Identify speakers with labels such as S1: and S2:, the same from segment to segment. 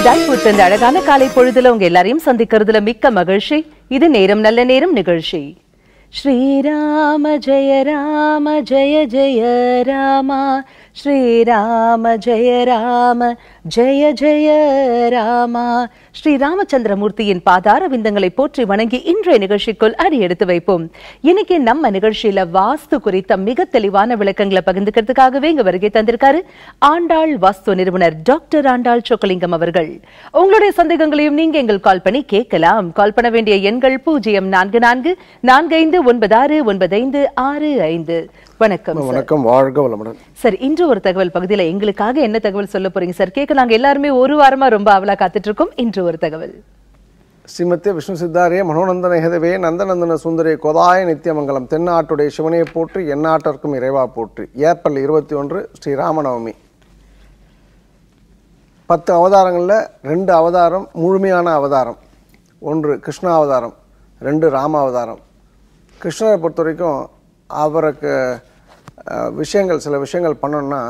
S1: இதுதான் புத்தந்த அழகான காலை பொழுதுல உங்க எல்லாரையும் சந்திக்கிறதுல மிக்க மகிழ்ச்சி இது நேரம் நல்ல நேரம் நிகழ்ச்சி ஸ்ரீராம ஜெய ராம ஜெய ஜெய ராமா ஸ்ரீராம ஜெய ராம ஜெய ஜெய ராமா ஸ்ரீ ராமச்சந்திரமூர்த்தியின் பாதார விந்தங்களை போற்றி வணங்கி இன்றைய நிகழ்ச்சிக்குள் அடி எடுத்து வைப்போம் இன்னைக்கு நம்ம நிகழ்ச்சியில வாஸ்து குறித்த மிக தெளிவான விளக்கங்களை பகிர்ந்துக்கிறதுக்காகவே இங்க வருகை தந்திருக்காரு ஆண்டாள் வாஸ்து நிறுவனர் டாக்டர் ஆண்டாள் சொக்கலிங்கம் அவர்கள் உங்களுடைய சந்தேகங்களையும் நீங்க எங்கள் கால் பண்ணி கேட்கலாம் கால் பண்ண வேண்டிய எண்கள் பூஜ்ஜியம் நான்கு நான்கு நான்கு ஐந்து ஒன்பது ஆறு ஒன்பது ஐந்து ஆறு ஐந்து வணக்கம் வணக்கம்
S2: வாழ்க வளமுடன்
S1: சார் இன்று ஒரு தகவல் பகுதியில் எங்களுக்காக என்ன தகவல் சொல்ல போறீங்க சார் கேட்க நாங்கள் எல்லாருமே ஒரு வாரமா ரொம்ப அவலா காத்துட்டு இருக்கோம் இன்று ஒரு தகவல்
S2: ஸ்ரீமத்தே விஷ்ணு சித்தாரிய மனோநந்தன ஹெதவே நந்தநந்தன சுந்தரே கோதாய நித்தியமங்கலம் தென்னாட்டுடைய சிவனையை போற்றி எந்நாட்டிற்கும் இறைவா போற்றி ஏப்ரல் இருபத்தி ஒன்று ஸ்ரீராமநவமி பத்து அவதாரங்களில் ரெண்டு அவதாரம் முழுமையான அவதாரம் ஒன்று அவதாரம் ரெண்டு அவதாரம் கிருஷ்ணரை பொறுத்த வரைக்கும் அவருக்கு விஷயங்கள் சில விஷயங்கள் பண்ணோன்னா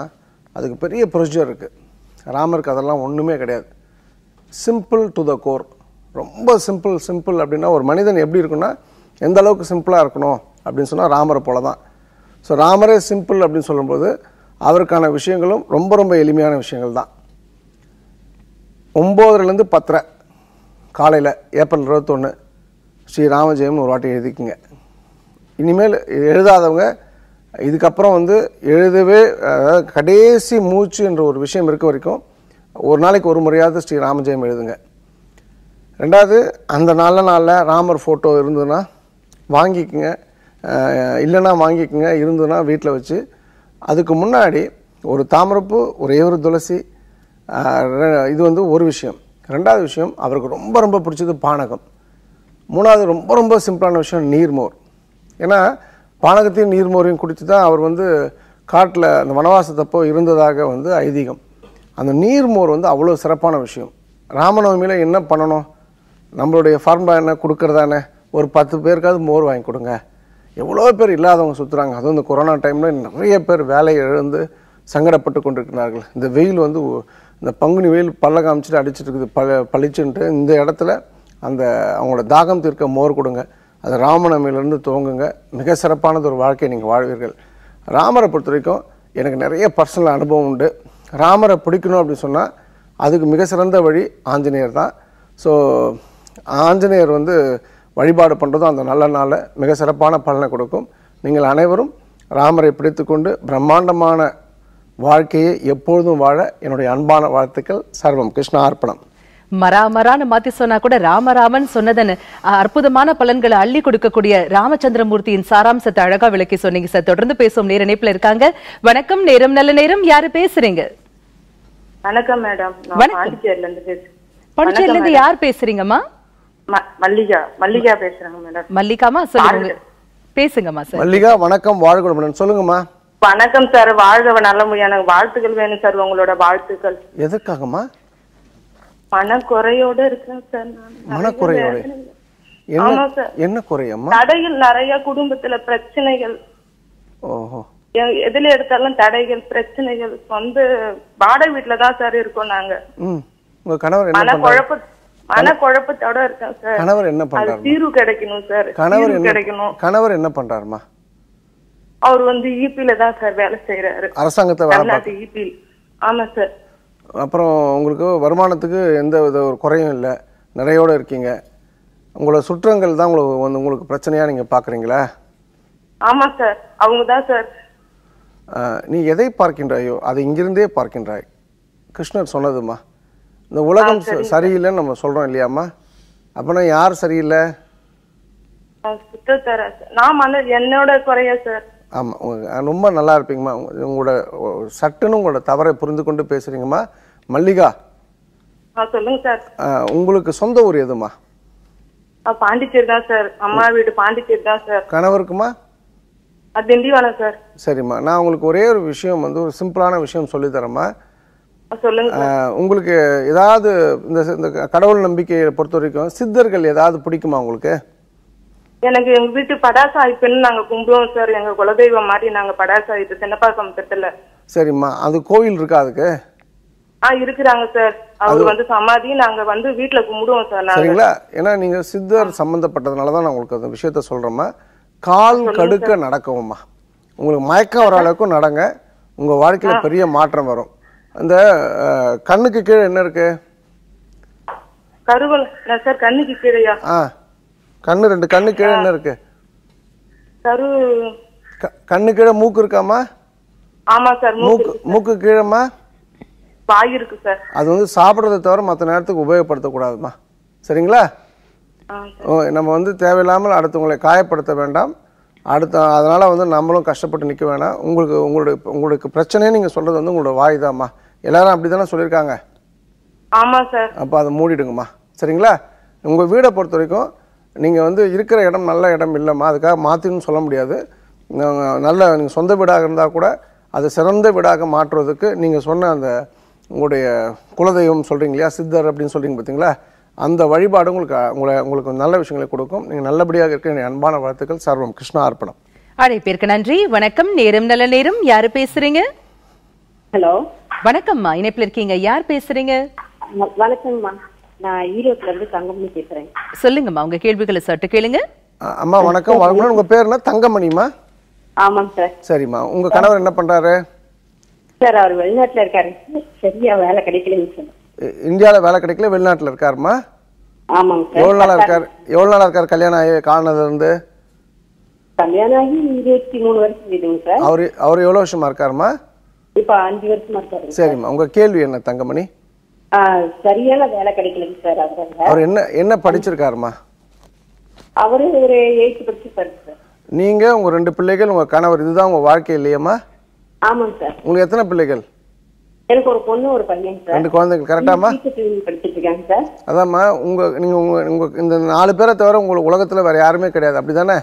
S2: அதுக்கு பெரிய ப்ரொசீஜர் இருக்குது ராமருக்கு அதெல்லாம் ஒன்றுமே கிடையாது சிம்பிள் டு த கோர் ரொம்ப சிம்பிள் சிம்பிள் அப்படின்னா ஒரு மனிதன் எப்படி இருக்குன்னா எந்த அளவுக்கு சிம்பிளாக இருக்கணும் அப்படின்னு சொன்னால் ராமரை போல தான் ஸோ ராமரே சிம்பிள் அப்படின்னு சொல்லும்போது அவருக்கான விஷயங்களும் ரொம்ப ரொம்ப எளிமையான விஷயங்கள் தான் ஒம்போதுலேருந்து பத்தரை காலையில் ஏப்ரல் இருபத்தொன்று ஸ்ரீ ராமஜெயம்னு ஒரு வாட்டி எழுதிக்கிங்க இனிமேல் எழுதாதவங்க இதுக்கப்புறம் வந்து எழுதவே அதாவது கடைசி மூச்சு என்ற ஒரு விஷயம் இருக்க வரைக்கும் ஒரு நாளைக்கு ஒரு முறையாவது ஸ்ரீ ராமஜெயம் எழுதுங்க ரெண்டாவது அந்த நல்ல நாளில் ராமர் ஃபோட்டோ இருந்ததுன்னா வாங்கிக்கோங்க இல்லைன்னா வாங்கிக்கோங்க இருந்ததுன்னா வீட்டில் வச்சு அதுக்கு முன்னாடி ஒரு தாமரப்பு ஒரே ஒரு துளசி இது வந்து ஒரு விஷயம் ரெண்டாவது விஷயம் அவருக்கு ரொம்ப ரொம்ப பிடிச்சது பானகம் மூணாவது ரொம்ப ரொம்ப சிம்பிளான விஷயம் நீர்மோர் ஏன்னா பானகத்தையும் நீர்மோரையும் குடித்து தான் அவர் வந்து காட்டில் அந்த வனவாசத்தப்போ இருந்ததாக வந்து ஐதீகம் அந்த நீர்மோர் வந்து அவ்வளோ சிறப்பான விஷயம் ராமநவமியில் என்ன பண்ணணும் நம்மளுடைய ஃபார்முலா என்ன கொடுக்கறதானே ஒரு பத்து பேருக்காவது மோர் வாங்கி கொடுங்க எவ்வளோ பேர் இல்லாதவங்க சுற்றுறாங்க அதுவும் இந்த கொரோனா டைமில் நிறைய பேர் வேலையை இழந்து சங்கடப்பட்டு கொண்டிருக்கிறார்கள் இந்த வெயில் வந்து இந்த பங்குனி வெயில் பல்ல காமிச்சிட்டு அடிச்சிட்டு இருக்குது ப பளிச்சுன்ட்டு இந்த இடத்துல அந்த அவங்களோட தாகம் தீர்க்க மோர் கொடுங்க அது ராமநவமியிலேருந்து துவங்குங்க மிக சிறப்பானது ஒரு வாழ்க்கையை நீங்கள் வாழ்வீர்கள் ராமரை பொறுத்த வரைக்கும் எனக்கு நிறைய பர்சனல் அனுபவம் உண்டு ராமரை பிடிக்கணும் அப்படின்னு சொன்னால் அதுக்கு மிக சிறந்த வழி ஆஞ்சநேயர் தான் ஸோ ஆஞ்சநேயர் வந்து வழிபாடு பண்ணுறதும் அந்த நல்ல நாளில் மிக சிறப்பான பலனை கொடுக்கும் நீங்கள் அனைவரும் ராமரை பிடித்துக்கொண்டு பிரம்மாண்டமான வாழ்க்கையை எப்பொழுதும் வாழ என்னுடைய அன்பான வாழ்த்துக்கள் சர்வம் கிருஷ்ணா அர்ப்பணம்
S1: மராமரான்னு மாத்தி சொன்னா கூட ராமராமன் சொன்னதன் அற்புதமான பலன்களை அள்ளி கொடுக்கக்கூடிய ராமச்சந்திரமூர்த்தியின் சாராம்சத்தை அழகா விளக்கி சொன்னீங்க சார் தொடர்ந்து பேசும் நேர இணைப்புல இருக்காங்க வணக்கம் நேரம் நல்ல நேரம் யாரு பேசுறீங்க
S3: வணக்கம் மேடம் பாண்டிச்சேரில இருந்து பேசுறேன் பாண்டிச்சேரில இருந்து யார் பேசுறீங்கம்மா மல்லிகா மல்லிகா பேசுறேங்க மேடம் மல்லிகாமா சொல்லுங்க பேசுங்கம்மா சார் மல்லிகா
S2: வணக்கம் வாழ்க்கணும் சொல்லுங்கம்மா
S3: வணக்கம் சார் வாழ்க நல்ல முடியாது வாழ்த்துக்கள் வேணும் சார் உங்களோட வாழ்த்துக்கள் எதுக்காகம்மா மனக்குறையோட இருக்கேன் சார் மனக்குறையோட தடைகள் நிறைய குடும்பத்துல பிரச்சனைகள் ஓஹோ எதுல எடுத்தாலும் தடைகள் பிரச்சனைகள் வந்து வாடகை வீட்டுல தான் சார் இருக்கோம் நாங்க
S2: உங்க கணவர் என்ன குழப்ப
S3: மன குழப்பத்தோட இருக்கேன் சார் கணவர் என்ன பண்றாரு தீர்வு கிடைக்கணும் சார் கணவர் கிடைக்கணும்
S2: கணவர் என்ன பண்றாருமா
S3: அவர் வந்து ஈபில e தான் சார் வேலை செய்யறாரு அரசாங்கத்துல வேலை ஈபி e ஆமா சார்
S2: அப்புறம் உங்களுக்கு வருமானத்துக்கு எந்த வித ஒரு குறையும் இல்லை நிறையோடு இருக்கீங்க உங்களோட சுற்றங்கள் தான் உங்களுக்கு வந்து உங்களுக்கு பிரச்சனையாக நீங்கள் பார்க்குறீங்களா
S3: ஆமாம் சார் அவங்க தான் சார்
S2: நீ எதை பார்க்கின்றாயோ அதை இங்கிருந்தே பார்க்கின்றாய் கிருஷ்ணர் சொன்னதுமா இந்த உலகம் சரியில்லைன்னு நம்ம சொல்கிறோம் இல்லையாம்மா அப்படின்னா யார் சரியில்லை
S3: என்னோட குறைய சார்
S2: ஆமாம் ரொம்ப நல்லா இருப்பீங்கம்மா உங்களோட சட்டுன்னு உங்களோட தவறை புரிந்து கொண்டு பேசுறீங்கம்மா மல்லிகா சொல்லுங்க சார் உங்களுக்கு சொந்த ஊர் எதுமா
S3: பாண்டிச்சேரி தான் சார் அம்மா வீடு பாண்டிச்சேரி தான் சார் கணவருக்குமா திண்டிவனம் சார்
S2: சரிம்மா நான் உங்களுக்கு ஒரே ஒரு விஷயம் வந்து ஒரு சிம்பிளான விஷயம் சொல்லித்தரேம்மா சொல்லுங்க உங்களுக்கு ஏதாவது இந்த கடவுள் நம்பிக்கையை பொறுத்த வரைக்கும் சித்தர்கள் ஏதாவது பிடிக்குமா உங்களுக்கு
S3: எனக்கு எங்க வீட்டு படாசாய்ப்புன்னு நாங்க கும்பிடுவோம் சார் எங்க குலதெய்வம் மாதிரி நாங்க படாசாய்ப்பு தென்னப்பா சமுத்திரத்துல
S2: சரிம்மா அது கோயில் இருக்கா அதுக்கு
S3: ஆ இருக்கிறாங்க சார் அவர் வந்து சமாதி நாங்க வந்து வீட்டுல கும்பிடுவோம் சார் சரிங்களா
S2: ஏன்னா நீங்க சித்தர் சம்பந்தப்பட்டதுனால தான் நான் உங்களுக்கு அந்த விஷயத்த சொல்றேம்மா கால் கடுக்க நடக்கவும்மா உங்களுக்கு மயக்கம் வர அளவுக்கு நடங்க உங்க வாழ்க்கையில பெரிய மாற்றம் வரும் அந்த கண்ணுக்கு கீழே என்ன இருக்கு
S3: கருவல் சார் கண்ணுக்கு கீழேயா
S2: கண்ணு ரெண்டு கண்ணு கீழே என்ன இருக்கு கரு கண்ணு கீழே மூக்கு இருக்காமா
S3: ஆமா சார் மூக்கு
S2: மூக்கு கீழேமா
S3: வாய் இருக்கு சார்
S2: அது வந்து சாப்பிட்றத தவிர மற்ற நேரத்துக்கு உபயோகப்படுத்தக்கூடாதுமா சரிங்களா ஓ நம்ம வந்து தேவையில்லாமல் அடுத்தவங்களை காயப்படுத்த வேண்டாம் அடுத்த அதனால் வந்து நம்மளும் கஷ்டப்பட்டு நிற்க வேணாம் உங்களுக்கு உங்களுடைய உங்களுக்கு பிரச்சனையே நீங்கள் சொல்கிறது வந்து உங்களோட வாய் தான்மா எல்லாரும் அப்படி தானே சொல்லியிருக்காங்க ஆமாம் சார் அப்போ அதை மூடிடுங்கம்மா சரிங்களா உங்கள் வீடை பொறுத்த வரைக்கும் நீங்கள் வந்து இருக்கிற இடம் நல்ல இடம் இல்லைம்மா அதுக்காக மாற்றின்னு சொல்ல முடியாது நல்ல நீங்கள் சொந்த வீடாக இருந்தால் கூட அது சிறந்த வீடாக மாற்றுவதற்கு நீங்கள் சொன்ன அந்த உங்களுடைய குலதெய்வம் சொல்கிறீங்க இல்லையா சித்தர் அப்படின்னு சொல்கிறீங்க பார்த்தீங்களா அந்த வழிபாடு உங்களுக்கு உங்களை உங்களுக்கு நல்ல விஷயங்களை கொடுக்கும் நீங்கள் நல்லபடியாக இருக்க அன்பான வாழ்த்துக்கள் சர்வம் கிருஷ்ணா அர்ப்பணம்
S1: அழைப்பிற்கு நன்றி வணக்கம் நேரம் நல்ல நேரம் யாரு பேசுறீங்க ஹலோ வணக்கம்மா இணைப்பில் இருக்கீங்க யார் பேசுறீங்க
S4: வணக்கம்மா நான் ஈரோட்ல இருந்து தங்கமணி பேசுறேன்
S1: சொல்லுங்கம்மா உங்க கேள்விகளை சட்டு கேளுங்க
S2: அம்மா வணக்கம் வணக்கம் உங்க பேர்ல தங்கமணிமா ஆமாங்க சார் சரிம்மா உங்க கணவர் என்ன பண்றாரு
S4: சார் அவர் வெளிநாட்டுல இருக்காரு சரியா வேலை கிடைக்கலன்னு
S2: சொன்னார் இந்தியாவில் வேலை கிடைக்கல வெளிநாட்டில் இருக்காருமா
S4: ஆமாங்க எவ்வளோ நாளாக இருக்கார்
S2: எவ்வளோ நாளாக இருக்கார் கல்யாணம் ஆகி காணதுலேருந்து
S4: கல்யாணம் ஆகி இருபத்தி மூணு வருஷம் சார் அவர்
S2: அவர் எவ்வளோ வருஷமா இருக்காருமா
S4: இப்போ அஞ்சு வருஷமா இருக்காரு
S2: சரிம்மா உங்கள் கேள்வி என்ன தங்கமணி
S4: சரியான வேலை கிடைக்கலங்க சார் அங்க அவர்
S2: என்ன என்ன படிச்சிருக்காருமா
S4: அவரு ஒரு எயித்து படிச்சிருக்காரு
S2: நீங்க உங்க ரெண்டு பிள்ளைகள் உங்க கணவர் இதுதான் உங்க வாழ்க்கை இல்லையம்மா ஆமாங்க சார் உங்களுக்கு எத்தனை பிள்ளைகள்
S4: எனக்கு ஒரு பொண்ணு ஒரு பையன் சார் ரெண்டு
S2: குழந்தைகள் கரெக்டாமா
S4: படிச்சிட்டு சார்
S2: அதாம்மா உங்க நீங்க உங்க உங்க இந்த நாலு பேரை தவிர உங்களுக்கு உலகத்துல வேற யாருமே கிடையாது அப்படிதானே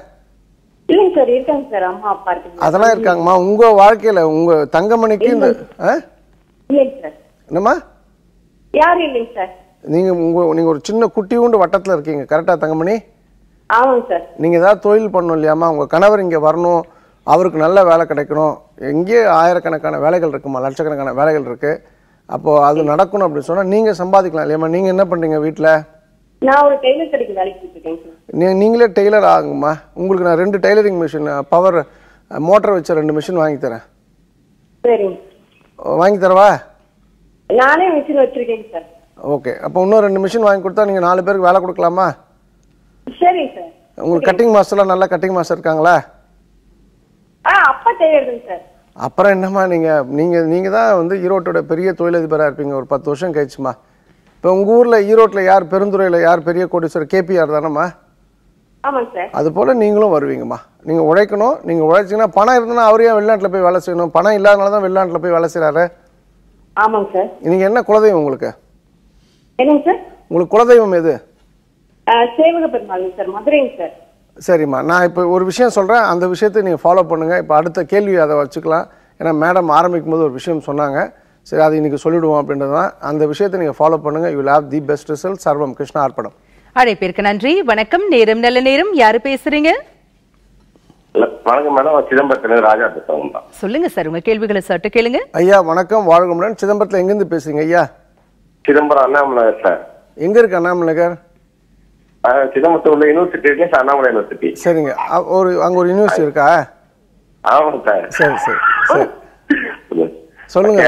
S2: அதெல்லாம் இருக்காங்கம்மா உங்க வாழ்க்கையில உங்க தங்கமணிக்கு இந்த என்னம்மா
S4: யாரும் இல்லைங்க சார்
S2: நீங்க உங்க நீங்க ஒரு சின்ன குட்டி உண்டு வட்டத்துல இருக்கீங்க கரெக்டா தங்கமணி ஆமாங்க சார் நீங்க ஏதாவது தொழில் பண்ணணும் இல்லையாமா உங்க கணவர் இங்க வரணும் அவருக்கு நல்ல வேலை கிடைக்கணும் எங்கே ஆயிரக்கணக்கான வேலைகள் இருக்குமா லட்சக்கணக்கான வேலைகள் இருக்கு அப்போ அது நடக்கணும் அப்படின்னு சொன்னா நீங்க சம்பாதிக்கலாம் இல்லையாமா நீங்க என்ன பண்றீங்க வீட்டுல
S4: நான் ஒரு டெய்லர் கடைக்கு வேலைக்கு
S2: இருக்கேன் நீங்களே டெய்லர் ஆகுங்கம்மா உங்களுக்கு நான் ரெண்டு டெய்லரிங் மிஷின் பவர் மோட்டர் வச்ச ரெண்டு மிஷின் வாங்கி தரேன் சரிங்க வாங்கி தரவா
S3: நானே மிஷின் வச்சிருக்கேங்க சார்
S2: ஓகே அப்போ இன்னும் ரெண்டு மிஷின் வாங்கி கொடுத்தா நீங்கள் நாலு பேருக்கு வேலை கொடுக்கலாமா சரி சார் உங்களுக்கு கட்டிங் மாஸ்டர்லாம் நல்லா கட்டிங் மாஸ்டர் இருக்காங்களா
S4: ஆ அப்பா செய்யறதுங்க சார்
S2: அப்புறம் என்னம்மா நீங்கள் நீங்கள் நீங்கள் தான் வந்து ஈரோட்டோட பெரிய தொழிலதிபராக இருப்பீங்க ஒரு பத்து வருஷம் கழிச்சுமா இப்போ உங்கள் ஊரில் ஈரோட்டில் யார் பெருந்துறையில் யார் பெரிய கோடீஸ்வரர் கேபிஆர் தானம்மா அது போல் நீங்களும் வருவீங்கம்மா நீங்கள் உழைக்கணும் நீங்கள் உழைச்சிங்கன்னா பணம் இருந்தால் அவரையும் வெளிநாட்டில் போய் வேலை செய்யணும் பணம் இல்லாதனால தான் வெளிநாட்டில் போய் வேலை செய்கிறாரு ஆமாங்க சார் நீங்க என்ன குலதெய்வம் உங்களுக்கு என்னங்க சார் உங்களுக்கு குலதெய்வம் எது
S4: சேவக பெருமாள் சார் மதுரைங்க சார்
S2: சரிம்மா நான் இப்போ ஒரு விஷயம் சொல்கிறேன் அந்த விஷயத்தை நீங்கள் ஃபாலோ பண்ணுங்கள் இப்போ அடுத்த கேள்வி அதை வச்சுக்கலாம் ஏன்னா மேடம் ஆரம்பிக்கும் போது ஒரு விஷயம் சொன்னாங்க சரி அதை இன்றைக்கி சொல்லிவிடுவோம் அப்படின்றது தான் அந்த விஷயத்தை நீங்கள் ஃபாலோ பண்ணுங்கள் you have the best result சர்வம் கிருஷ்ணா அர்ப்பணம்
S1: அழைப்பிற்கு நன்றி வணக்கம் நேரம் நல்ல நேரம் யார் பேசுகிறீங்க
S5: வணக்கம் மேடம் சிதம்பரத்துல ராஜா
S2: சொல்லுங்க சார் உங்க கேள்விகளை சட்டு கேளுங்க ஐயா வணக்கம் வாழ்கமுடன் சிதம்பரத்துல எங்கிருந்து பேசுறீங்க ஐயா
S5: சிதம்பரம் அண்ணாமலை சார்
S2: எங்க இருக்கு அண்ணாமலை நகர்
S5: சிதம்பரத்துல உள்ள யூனிவர்சிட்டி அண்ணாமலை யூனிவர்சிட்டி
S2: சரிங்க ஒரு அங்க ஒரு யூனிவர்சிட்டி இருக்கா
S5: ஆமாங்க சார் சரி சரி சரி சொல்லுங்க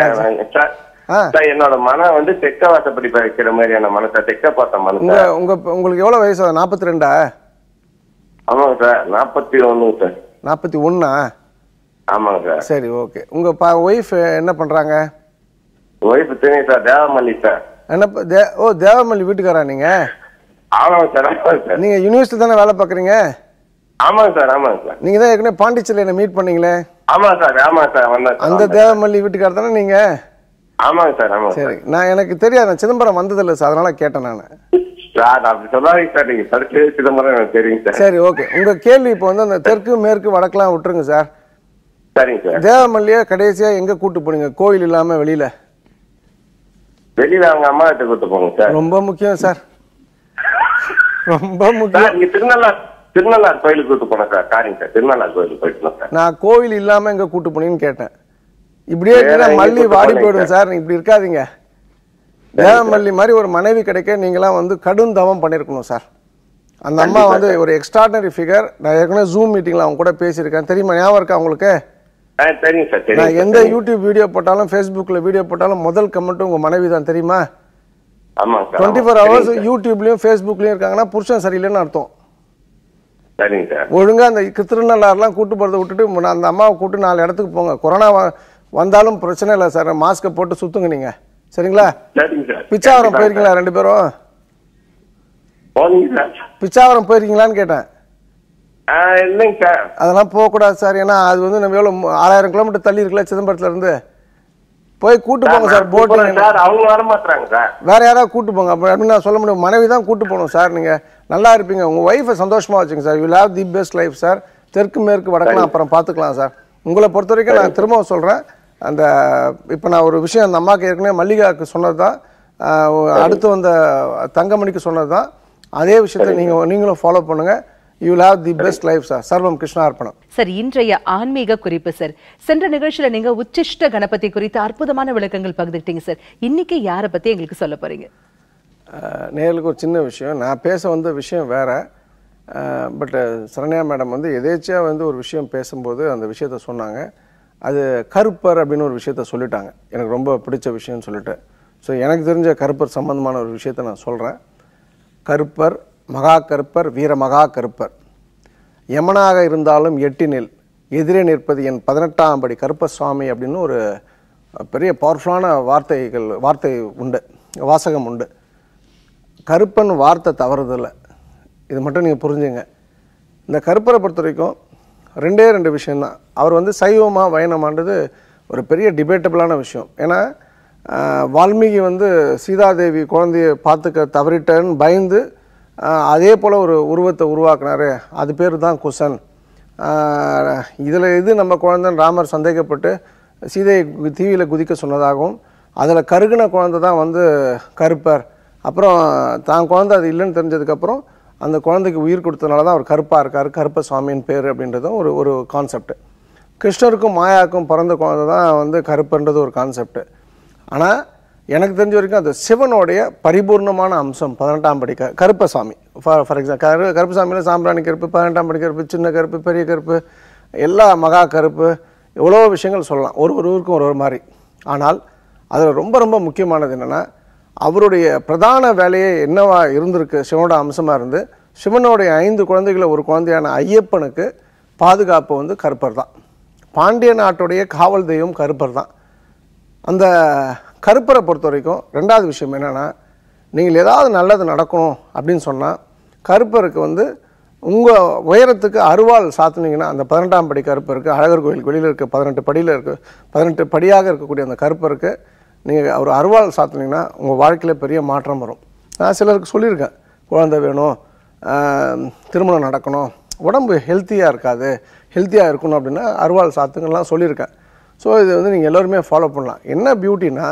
S5: சார் என்னோட மனம் வந்து தெக்க வாசப்படி வைக்கிற மாதிரியான மனசா தெக்க பார்த்த மனசா
S2: உங்க உங்களுக்கு எவ்வளவு வயசு நாற்பத்தி ரெண்டா
S5: ஆமாங்க சார் நாற்பத்தி ஒன்று சார்
S2: நாற்பத்தி ஒன்றா
S5: ஆமாங்க சார் சரி ஓகே
S2: உங்கள் பா ஒய்ஃப் என்ன பண்ணுறாங்க
S5: ஒய்ஃப் தெரியும் சார் தேவமல்லி சார்
S2: என்ன தே ஓ தேவமல்லி வீட்டுக்காரா நீங்கள்
S5: ஆமாங்க சார் ஆமாங்க
S2: சார் நீங்கள் யூனிவர்சிட்டி தானே வேலை பார்க்குறீங்க
S5: ஆமாங்க சார் ஆமாங்க சார்
S2: நீங்கள் தான் ஏற்கனவே பாண்டிச்சேரியில் என்ன மீட் பண்ணீங்களே
S5: ஆமாங்க சார் ஆமாங்க சார் வந்தேன் அந்த
S2: தேவமல்லி வீட்டுக்காரர் தானே நீங்கள்
S5: ஆமாங்க சார் ஆமாங்க சரி
S2: நான் எனக்கு தெரியாது நான் சிதம்பரம் வந்ததில்லை சார் அதனால் கேட்டேன் நான் கேள்வி இப்போ வந்து அந்த தெற்கு மேற்கு வடக்கெல்லாம் விட்டுருங்க சார் சரிங்க சார் தேவமல்லியா கடைசியா எங்க கூட்டு போனீங்க கோயில் இல்லாம வெளியில
S5: வெளியில அவங்க அம்மா கிட்ட கூட்டு போங்க சார்
S2: ரொம்ப முக்கியம் சார்
S5: ரொம்ப முக்கியம் நீங்க திருநள்ளாறு திருநள்ளாறு கோயிலுக்கு கூட்டு போனேன் சார் காரிங்க சார் திருநள்ளாறு கோயிலுக்கு போயிட்டு
S2: சார் நான் கோயில் இல்லாம எங்க கூட்டு போனீங்கன்னு கேட்டேன் இப்படியே மல்லி வாடி போயிடும் சார் இப்படி இருக்காதீங்க வேதமல்லி மாதிரி ஒரு மனைவி கிடைக்க நீங்களாம் வந்து கடும் தவம் பண்ணியிருக்கணும் சார் அந்த அம்மா வந்து ஒரு எக்ஸ்ட்ராடனரி ஃபிகர் நான் ஏற்கனவே ஜூம் மீட்டிங்கில் அவங்க கூட பேசியிருக்கேன் தெரியுமா ஞாபகம் இருக்கா உங்களுக்கு நான் எந்த யூடியூப் வீடியோ போட்டாலும் ஃபேஸ்புக்கில் வீடியோ போட்டாலும் முதல் கமெண்ட் உங்கள் மனைவி தான் தெரியுமா
S5: ஆமாம் டுவெண்ட்டி ஃபோர் ஹவர்ஸ்
S2: யூடியூப்லேயும் ஃபேஸ்புக்லேயும் இருக்காங்கன்னா புருஷன் சரியில்லைன்னு அர்த்தம் ஒழுங்கா ஒழுங்காக அந்த திருநள்ளாரெலாம் கூட்டு போறதை விட்டுட்டு அந்த அம்மாவை கூட்டு நாலு இடத்துக்கு போங்க கொரோனா வந்தாலும் பிரச்சனை இல்லை சார் மாஸ்க்கை போட்டு சுற்றுங்க நீங்கள் சரிங்களா
S5: பிச்சாவரம் போயிருக்கீங்களா
S2: ரெண்டு பேரும் பிச்சாவரம் போயிருக்கீங்களான்னு கேட்டேன்
S5: அதெல்லாம் போக
S2: அதெல்லாம் போகக்கூடாது சார் ஏன்னா அது வந்து நம்ம எவ்வளோ ஆறாயிரம் கிலோமீட்டர் தள்ளி இருக்குல்ல சிதம்பரத்துல இருந்து போய் கூட்டு போங்க சார் போட்டு அவங்க
S5: வர மாட்டாங்க
S2: வேற யாராவது கூட்டு போங்க அப்போ அப்படின்னு நான் சொல்ல முடியும் மனைவி தான் கூட்டு போகணும் சார் நீங்க நல்லா இருப்பீங்க உங்க ஒய்ஃபை சந்தோஷமா வச்சுங்க sir you have the best life sir தெற்கு மேற்கு வடக்கலாம் அப்புறம் பாத்துக்கலாம் சார் உங்களை பொறுத்த வரைக்கும் நான் திரும்பவும் சொல்றேன் அந்த இப்போ நான் ஒரு விஷயம் அந்த அம்மாவுக்கு ஏற்கனவே மல்லிகாவுக்கு சொன்னது தான் அடுத்து வந்த தங்கமணிக்கு சொன்னது தான் அதே விஷயத்தை நீங்கள் நீங்களும் ஃபாலோ பண்ணுங்கள் you have the best life sir சர்வம் கிருஷ்ணா அர்ப்பணம்
S1: சார் இன்றைய ஆன்மீக குறிப்பு சார் சென்ற நிகழ்ச்சியில் நீங்கள் உச்சிஷ்ட கணபதி குறித்து அற்புதமான விளக்கங்கள் பகிர்ந்துக்கிட்டீங்க சார் இன்னைக்கு யாரை பற்றி எங்களுக்கு சொல்ல போகிறீங்க
S2: நேர்களுக்கு ஒரு சின்ன விஷயம் நான் பேச வந்த விஷயம் வேற பட் சரண்யா மேடம் வந்து எதேச்சியாக வந்து ஒரு விஷயம் பேசும்போது அந்த விஷயத்த சொன்னாங்க அது கருப்பர் அப்படின்னு ஒரு விஷயத்த சொல்லிட்டாங்க எனக்கு ரொம்ப பிடிச்ச விஷயம்னு சொல்லிட்டு ஸோ எனக்கு தெரிஞ்ச கருப்பர் சம்மந்தமான ஒரு விஷயத்த நான் சொல்கிறேன் கருப்பர் மகா கருப்பர் வீர மகா கருப்பர் யமனாக இருந்தாலும் எட்டி நெல் எதிரே நிற்பது என் பதினெட்டாம் படி கருப்ப சுவாமி அப்படின்னு ஒரு பெரிய பவர்ஃபுல்லான வார்த்தைகள் வார்த்தை உண்டு வாசகம் உண்டு கருப்பன் வார்த்தை தவறுதில்லை இது மட்டும் நீங்கள் புரிஞ்சுங்க இந்த கருப்பரை பொறுத்த வரைக்கும் ரெண்டே ரெண்டு விஷயந்தான் அவர் வந்து சைவமா வைணமான்றது ஒரு பெரிய டிபேட்டபிளான விஷயம் ஏன்னா வால்மீகி வந்து சீதாதேவி குழந்தைய பார்த்துக்க தவறிட்டேன்னு பயந்து அதே போல் ஒரு உருவத்தை உருவாக்குனாரு அது பேர் தான் குசன் இதில் இது நம்ம குழந்தைன்னு ராமர் சந்தேகப்பட்டு சீதையை தீவியில் குதிக்க சொன்னதாகவும் அதில் கருகின குழந்தை தான் வந்து கருப்பர் அப்புறம் தான் குழந்தை அது இல்லைன்னு தெரிஞ்சதுக்கப்புறம் அந்த குழந்தைக்கு உயிர் கொடுத்தனால தான் அவர் கருப்பாக இருக்கார் கருப்ப சுவாமியின் பேர் அப்படின்றதும் ஒரு ஒரு கான்செப்ட் கிருஷ்ணருக்கும் மாயாவுக்கும் பிறந்த குழந்தை தான் வந்து கருப்புன்றது ஒரு கான்செப்ட் ஆனால் எனக்கு தெரிஞ்ச வரைக்கும் அது சிவனுடைய பரிபூர்ணமான அம்சம் பதினெட்டாம் படி க கருப்பசாமி ஃபார் ஃபார் எக்ஸாம்பிள் கரு கருப்பசாமியில் சாம்பிராணி கருப்பு பதினெட்டாம் படி கருப்பு சின்ன கருப்பு பெரிய கருப்பு எல்லா மகா கருப்பு எவ்வளோ விஷயங்கள் சொல்லலாம் ஒரு ஒரு ஊருக்கும் ஒரு ஒரு மாதிரி ஆனால் அதில் ரொம்ப ரொம்ப முக்கியமானது என்னென்னா அவருடைய பிரதான வேலையே என்னவா இருந்திருக்கு சிவனோட அம்சமாக இருந்து சிவனுடைய ஐந்து குழந்தைகளை ஒரு குழந்தையான ஐயப்பனுக்கு பாதுகாப்பு வந்து கருப்பர் தான் பாண்டிய நாட்டுடைய காவல் தெய்வம் கருப்பர் தான் அந்த கருப்பரை பொறுத்த வரைக்கும் ரெண்டாவது விஷயம் என்னென்னா நீங்கள் ஏதாவது நல்லது நடக்கணும் அப்படின்னு சொன்னால் கருப்பருக்கு வந்து உங்கள் உயரத்துக்கு அருவாள் சாத்தினீங்கன்னா அந்த பதினெட்டாம் படி கருப்பருக்கு அழகர் கோயில் வெளியில் இருக்க பதினெட்டு படியில் இருக்க பதினெட்டு படியாக இருக்கக்கூடிய அந்த கருப்பருக்கு நீங்கள் அவர் அருவாள் சாத்தினீங்கன்னா உங்கள் வாழ்க்கையில் பெரிய மாற்றம் வரும் நான் சிலருக்கு சொல்லியிருக்கேன் குழந்தை வேணும் திருமணம் நடக்கணும் உடம்பு ஹெல்த்தியாக இருக்காது ஹெல்த்தியாக இருக்கணும் அப்படின்னா அருவாள் சாத்துங்கலாம் சொல்லியிருக்கேன் ஸோ இது வந்து நீங்கள் எல்லோருமே ஃபாலோ பண்ணலாம் என்ன பியூட்டினா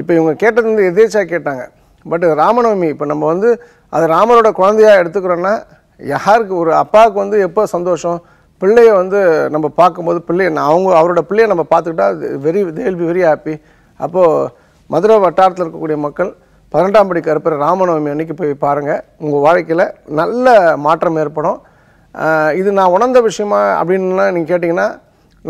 S2: இப்போ இவங்க கேட்டது வந்து எதேச்சா கேட்டாங்க பட் ராமநவமி இப்போ நம்ம வந்து அது ராமரோட குழந்தையாக எடுத்துக்கிறோன்னா யாருக்கு ஒரு அப்பாவுக்கு வந்து எப்போ சந்தோஷம் பிள்ளைய வந்து நம்ம பார்க்கும்போது பிள்ளையை அவங்க அவரோட பிள்ளையை நம்ம பார்த்துக்கிட்டா very they'll be very happy அப்போது மதுரை வட்டாரத்தில் இருக்கக்கூடிய மக்கள் பதினெட்டாம் படி கருப்பிற ராமநவமி அன்னைக்கு போய் பாருங்கள் உங்கள் வாழ்க்கையில் நல்ல மாற்றம் ஏற்படும் இது நான் உணர்ந்த விஷயமா அப்படின்லாம் நீங்கள் கேட்டிங்கன்னா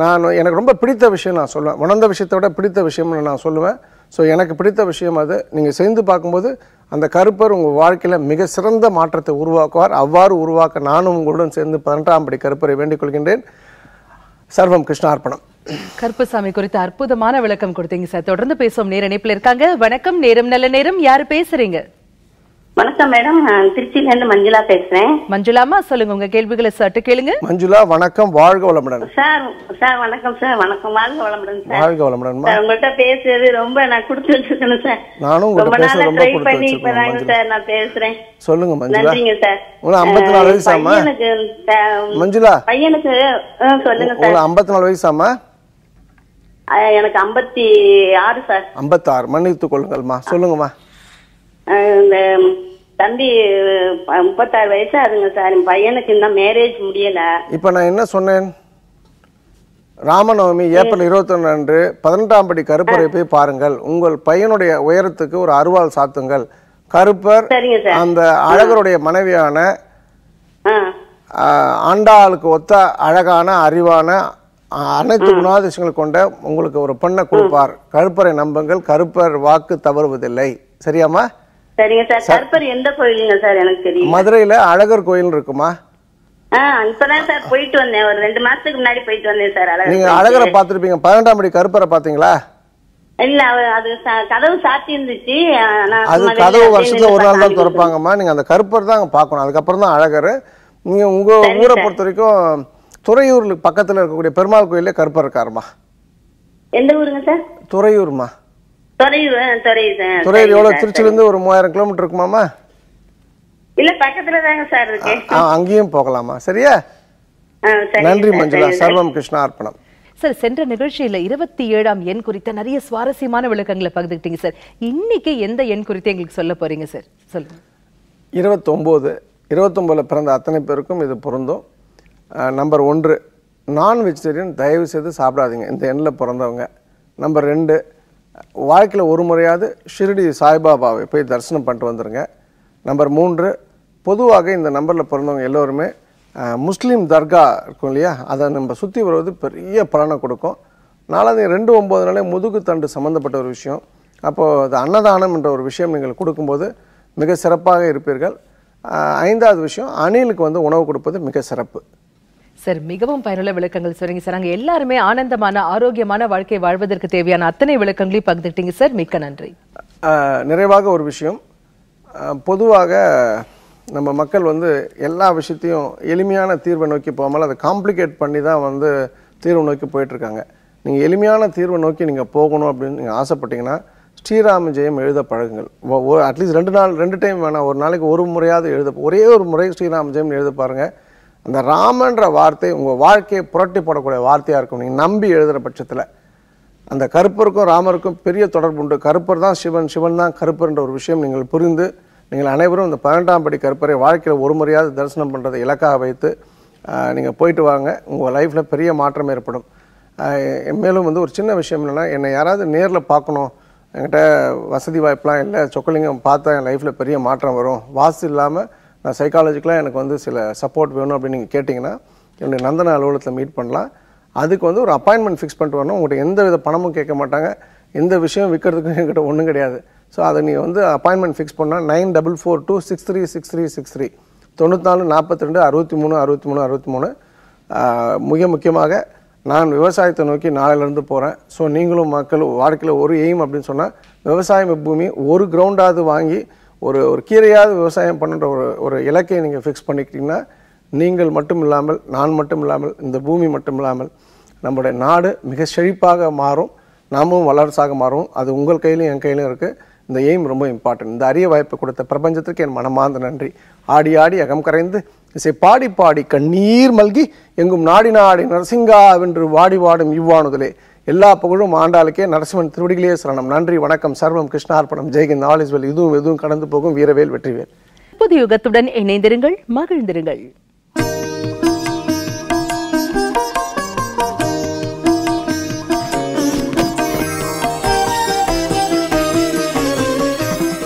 S2: நான் எனக்கு ரொம்ப பிடித்த விஷயம் நான் சொல்லுவேன் உணர்ந்த விஷயத்தை விட பிடித்த விஷயம்னு நான் சொல்லுவேன் ஸோ எனக்கு பிடித்த விஷயம் அது நீங்கள் செய்து பார்க்கும்போது அந்த கருப்பர் உங்கள் வாழ்க்கையில் மிக சிறந்த மாற்றத்தை உருவாக்குவார் அவ்வாறு உருவாக்க நானும் உங்களுடன் சேர்ந்து பதினெட்டாம் படி கருப்பரை வேண்டிக் கொள்கின்றேன் சர்வம் கிருஷ்ணார்ப்பணம்
S1: கருப்பசாமி குறித்து அற்புதமான விளக்கம் கொடுத்தீங்க சார் தொடர்ந்து பேசும் நேர இணைப்பில் இருக்காங்க வணக்கம் நேரம் நல்ல நேரம் யாரு பேசுறீங்க வணக்கம் மேடம் திருச்சியில இருந்து மஞ்சுளா பேசுறேன் மஞ்சுளாமா சொல்லுங்க உங்க கேள்விகளை சட்டு கேளுங்க
S2: மஞ்சுளா வணக்கம் வாழ்க வளமுடன்
S1: சார்
S4: சார் வணக்கம் சார் வணக்கம் வாழ்க வளமுடன் சார் வாழ்க
S2: வளமுடன் சார் உங்கள்ட்ட
S4: பேசுறது ரொம்ப நான் கொடுத்து வச்சிருக்கேன்
S2: சார் நானும் உங்கள்ட்ட பேச ரொம்ப கொடுத்து பண்ணி இப்ப தாங்க சார்
S4: நான் பேசுறேன்
S2: சொல்லுங்க மஞ்சுளா நன்றிங்க
S4: சார் உங்களுக்கு 54 வயசு வயசாமா மஞ்சுளா பையனுக்கு சொல்லுங்க சார்
S2: உங்களுக்கு 54 வயசு ஆமா
S4: எனக்கு ஐம்பத்தி ஆறு சார்
S2: ஐம்பத்தாறு மன்னித்துக் கொள்ளுங்கள்மா சொல்லுங்கம்மா
S4: இந்த தம்பி முப்பத்தாறு வயசு சார் என் பையனுக்கு இன்னும் மேரேஜ் முடியலை
S2: இப்போ நான் என்ன சொன்னேன் ராமநவமி ஏப்ரல் இருபத்தொன்று அன்று பதினெட்டாம் படி கருப்பரை போய் பாருங்கள் உங்கள் பையனுடைய உயரத்துக்கு ஒரு அருவாள் சாத்துங்கள் கருப்பர் அந்த அழகருடைய மனைவியான ஆண்டாளுக்கு ஒத்த அழகான அறிவான அனைத்து குணாதிசயங்கள் கொண்ட உங்களுக்கு ஒரு பெண்ணை கொடுப்பார் கருப்பரை நம்பங்கள் கருப்பர் வாக்கு தவறுவதில்லை சரியாமா
S4: எந்த மதுரையில
S2: அழகர் கோயில் இருக்குமா
S4: சார் போயிட்டு வந்தேன் போயிட்டு வந்தேன் சார் நீங்க
S2: அழகரை கருப்பரை பாத்தீங்களா
S4: இல்ல வருஷத்துல ஒரு நாள் தான் திறப்பாங்கம்மா
S2: நீங்க அந்த தான் பாக்கணும் அதுக்கப்புறம் தான் அழகர் நீங்க உங்க ஊரை பொறுத்த வரைக்கும் துறையூர் பக்கத்துல இருக்கக்கூடிய பெருமாள் கோயிலே கருப்பர் இருக்காருமா எந்த ஊருங்க சார் துறையூர்மா
S4: துறையூர் துறையூர் துறையூர் எவ்வளோ திருச்சிலேருந்து
S2: ஒரு மூவாயிரம் கிலோமீட்டர் இருக்குமாமா
S4: இல்ல பக்கத்துல தாங்க சார் இருக்கு
S2: அங்கேயும் போகலாமா சரியா
S4: நன்றி மஞ்சுளா சர்வம்
S2: கிருஷ்ணா அர்ப்பணம்
S1: சார் சென்ற நிகழ்ச்சியில இருபத்தி ஏழாம் எண் குறித்த நிறைய சுவாரஸ்யமான விளக்கங்களை பகிர்ந்துக்கிட்டீங்க சார் இன்னைக்கு எந்த எண் குறித்து எங்களுக்கு சொல்ல போறீங்க சார் சொல்லுங்க
S2: இருபத்தொம்போது இருபத்தொம்போதில் பிறந்த அத்தனை பேருக்கும் இது பொருந்தும் நம்பர் ஒன்று நான் வெஜிடேரியன் தயவு செய்து சாப்பிடாதீங்க இந்த எண்ணில் பிறந்தவங்க நம்பர் ரெண்டு வாழ்க்கையில் ஒரு முறையாவது ஷிரடி சாய்பாபாவை போய் தரிசனம் பண்ணிட்டு வந்துடுங்க நம்பர் மூன்று பொதுவாக இந்த நம்பரில் பிறந்தவங்க எல்லோருமே முஸ்லீம் தர்கா இருக்கும் இல்லையா அதை நம்ம சுற்றி வருவது பெரிய பலனை கொடுக்கும் நாலாவது ரெண்டு ஒம்பது நாளே முதுகு தண்டு சம்மந்தப்பட்ட ஒரு விஷயம் அப்போது அது அன்னதானம் என்ற ஒரு விஷயம் நீங்கள் கொடுக்கும்போது மிக சிறப்பாக இருப்பீர்கள் ஐந்தாவது விஷயம் அணிலுக்கு வந்து உணவு கொடுப்பது மிக சிறப்பு
S1: சார் மிகவும் பயனுள்ள விளக்கங்கள் சொல்றீங்க சார் அங்கே எல்லாருமே ஆனந்தமான ஆரோக்கியமான வாழ்க்கை வாழ்வதற்கு தேவையான அத்தனை விளக்கங்களையும் பகிர்ந்துட்டீங்க சார் மிக்க நன்றி
S2: நிறைவாக ஒரு விஷயம் பொதுவாக நம்ம மக்கள் வந்து எல்லா விஷயத்தையும் எளிமையான தீர்வை நோக்கி போகாமல் அதை காம்ப்ளிகேட் பண்ணி தான் வந்து தீர்வை நோக்கி போயிட்டுருக்காங்க நீங்கள் எளிமையான தீர்வை நோக்கி நீங்கள் போகணும் அப்படின்னு நீங்கள் ஆசைப்பட்டீங்கன்னா ஸ்ரீராம ஜெயம் எழுத பழகுங்கள் அட்லீஸ்ட் ரெண்டு நாள் ரெண்டு டைம் வேணாம் ஒரு நாளைக்கு ஒரு முறையாவது எழுத ஒரே ஒரு முறை ஸ்ரீராம ஜெயம் எழுத பாருங்கள் அந்த ராமன்ற வார்த்தை உங்கள் வாழ்க்கையை புரட்டி போடக்கூடிய வார்த்தையாக இருக்கும் நீங்கள் நம்பி எழுதுகிற பட்சத்தில் அந்த கருப்பருக்கும் ராமருக்கும் பெரிய தொடர்பு உண்டு கருப்பர் தான் சிவன் சிவன் தான் கருப்பர்ன்ற ஒரு விஷயம் நீங்கள் புரிந்து நீங்கள் அனைவரும் இந்த பன்னெண்டாம் படி கருப்பரை வாழ்க்கையில் ஒரு முறையாவது தரிசனம் பண்ணுறதை இலக்காக வைத்து நீங்கள் போயிட்டு வாங்க உங்கள் லைஃப்பில் பெரிய மாற்றம் ஏற்படும் மேலும் வந்து ஒரு சின்ன விஷயம் என்னென்னா என்னை யாராவது நேரில் பார்க்கணும் என்கிட்ட வசதி வாய்ப்பெலாம் இல்லை சொக்கலிங்கம் பார்த்தா என் லைஃப்பில் பெரிய மாற்றம் வரும் வாசு இல்லாமல் நான் சைக்காலஜிக்கலாக எனக்கு வந்து சில சப்போர்ட் வேணும் அப்படின்னு நீங்கள் கேட்டிங்கன்னா என்னுடைய நந்தன அலுவலகத்தில் மீட் பண்ணலாம் அதுக்கு வந்து ஒரு அப்பாயின்மெண்ட் ஃபிக்ஸ் பண்ணிட்டு வரணும் உங்கள்கிட்ட எந்த வித பணமும் கேட்க மாட்டாங்க எந்த விஷயம் விற்கிறதுக்கும் என்கிட்ட ஒன்றும் கிடையாது ஸோ அதை நீங்கள் வந்து அப்பாயின்மெண்ட் ஃபிக்ஸ் பண்ணால் nine double four two six three six three six three தொண்ணூற்றி நாலு நாற்பத்தி ரெண்டு அறுபத்தி மூணு அறுபத்தி மூணு அறுபத்தி மூணு மிக முக்கியமாக நான் விவசாயத்தை நோக்கி நாளையிலேருந்து போகிறேன் ஸோ நீங்களும் மக்கள் வாழ்க்கையில் ஒரு எய்ம் அப்படின்னு சொன்னால் விவசாயம் பூமி ஒரு கிரவுண்டாவது வாங்கி ஒரு ஒரு கீரையாவது விவசாயம் பண்ணுன்ற ஒரு ஒரு இலக்கை நீங்கள் ஃபிக்ஸ் பண்ணிக்கிட்டிங்கன்னா நீங்கள் மட்டும் இல்லாமல் நான் மட்டும் இல்லாமல் இந்த பூமி மட்டும் இல்லாமல் நம்முடைய நாடு மிக செழிப்பாக மாறும் நாமும் வளர்ச்சாக மாறும் அது உங்கள் கையிலையும் என் கையிலையும் இருக்குது இந்த எய்ம் ரொம்ப இம்பார்ட்டன்ட் இந்த அரிய வாய்ப்பு கொடுத்த பிரபஞ்சத்திற்கு என் மனமார்ந்த நன்றி ஆடி ஆடி அகம் கரைந்து இசை பாடி பாடி கண்ணீர் மல்கி எங்கும் நாடி நாடி நரசிங்கா வென்று வாடி வாடும் இவ்வானுதலே எல்லா புகழும் ஆண்டாளுக்கே நரசிம்மன் திருவடிகளே சரணம் நன்றி வணக்கம் சர்வம் கிருஷ்ணார்பணம் ஜெயகின் ஆல் இதுவும் எதுவும் கடந்து போகும் வீரவேல் வெற்றிவேல்
S1: புது யுகத்துடன் இணைந்திருங்கள் மகிழ்ந்திருங்கள்